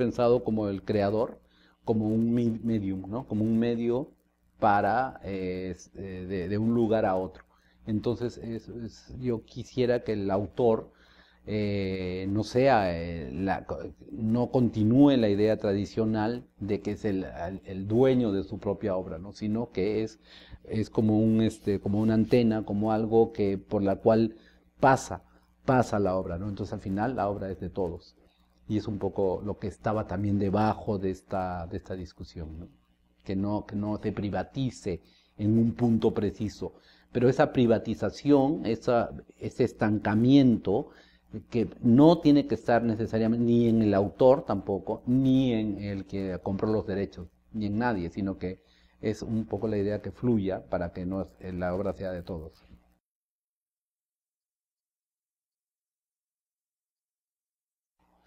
pensado como el creador, como un medium, ¿no? Como un medio para eh, eh, de, un lugar a otro. Entonces, yo quisiera que el autor eh, no sea, la, no continúe la idea tradicional de que es el, el, dueño de su propia obra, ¿no? sino que es, es como, un, este, como una antena, como algo que, por la cual pasa, pasa la obra. ¿no? Entonces, al final, la obra es de todos y es un poco lo que estaba también debajo de esta, de esta discusión, Que, no, que no se privatice en un punto preciso. Pero esa privatización, ese estancamiento, eh, que no tiene que estar necesariamente ni en el autor tampoco, ni en el que compró los derechos, ni en nadie, sino que es un poco la idea que fluya para que no, eh, la obra sea de todos.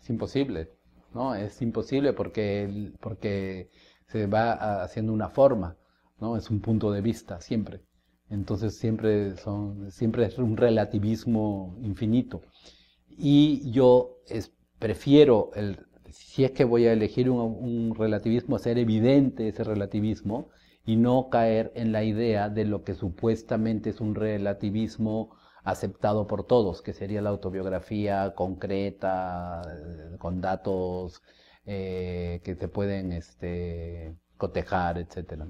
es imposible, ¿no? Es imposible porque, porque se va haciendo una forma, ¿no? Es un punto de vista siempre. Entonces siempre, son, siempre es un relativismo infinito. Y yo prefiero, el, si es que voy a elegir un, un relativismo, ser evidente ese relativismo y no caer en la idea de lo que supuestamente es un relativismo aceptado por todos, que sería la autobiografía concreta, eh, con datos eh, que se pueden este, cotejar, etcétera,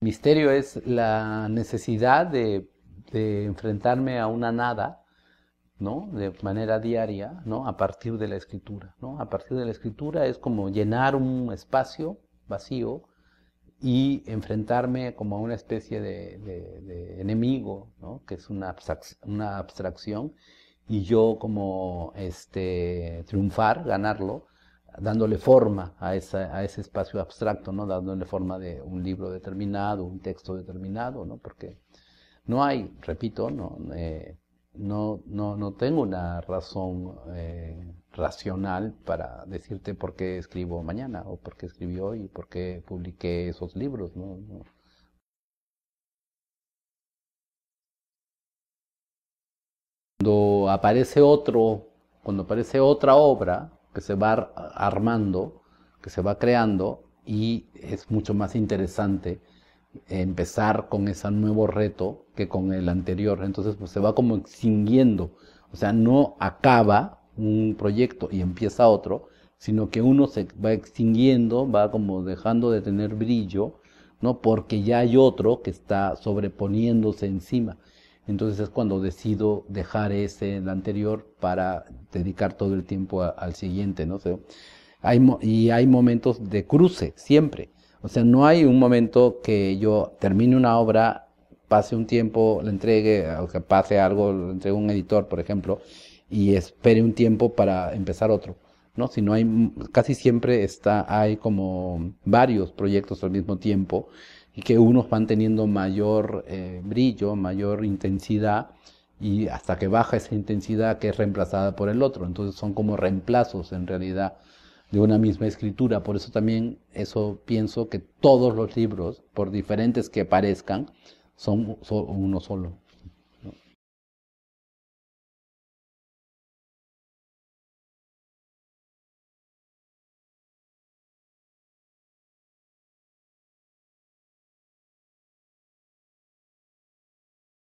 Misterio es la necesidad de, de enfrentarme a una nada ¿no? De manera diaria, ¿no? A partir de la escritura, ¿no? A partir de la escritura es como llenar un espacio vacío y enfrentarme como a una especie de, enemigo, que es una, una, abstracción, y yo como este, triunfar, ganarlo, dándole forma a, esa, a ese espacio abstracto, ¿no? dándole forma de un libro determinado, un texto determinado, ¿no? porque no hay, repito, no, eh, no, no, no tengo una razón eh, racional para decirte por qué escribo mañana o por qué escribí hoy y por qué publiqué esos libros, ¿no? cuando aparece otro, cuando aparece otra obra que se va armando, que se va creando, y es mucho más interesante empezar con ese nuevo reto que con el anterior. Entonces pues, se va como extinguiendo, o sea, no acaba un proyecto y empieza otro, sino que uno se va extinguiendo, va como dejando de tener brillo, ¿no? Porque ya hay otro que está sobreponiéndose encima. Entonces es cuando decido dejar ese, el anterior, para dedicar todo el tiempo al siguiente, ¿no? sé hay, y hay momentos de cruce, siempre. O sea, no hay un momento que yo termine una obra, pase un tiempo, la entregue, o que pase algo, entregue un editor, por ejemplo, y espere un tiempo para empezar otro. ¿no? Si no hay, casi siempre está, hay como varios proyectos al mismo tiempo y que unos van teniendo mayor eh, brillo, mayor intensidad y hasta que baja esa intensidad que es reemplazada por el otro. Entonces son como reemplazos en realidad de una misma escritura. Por eso también eso pienso que todos los libros, por diferentes que parezcan, son uno solo.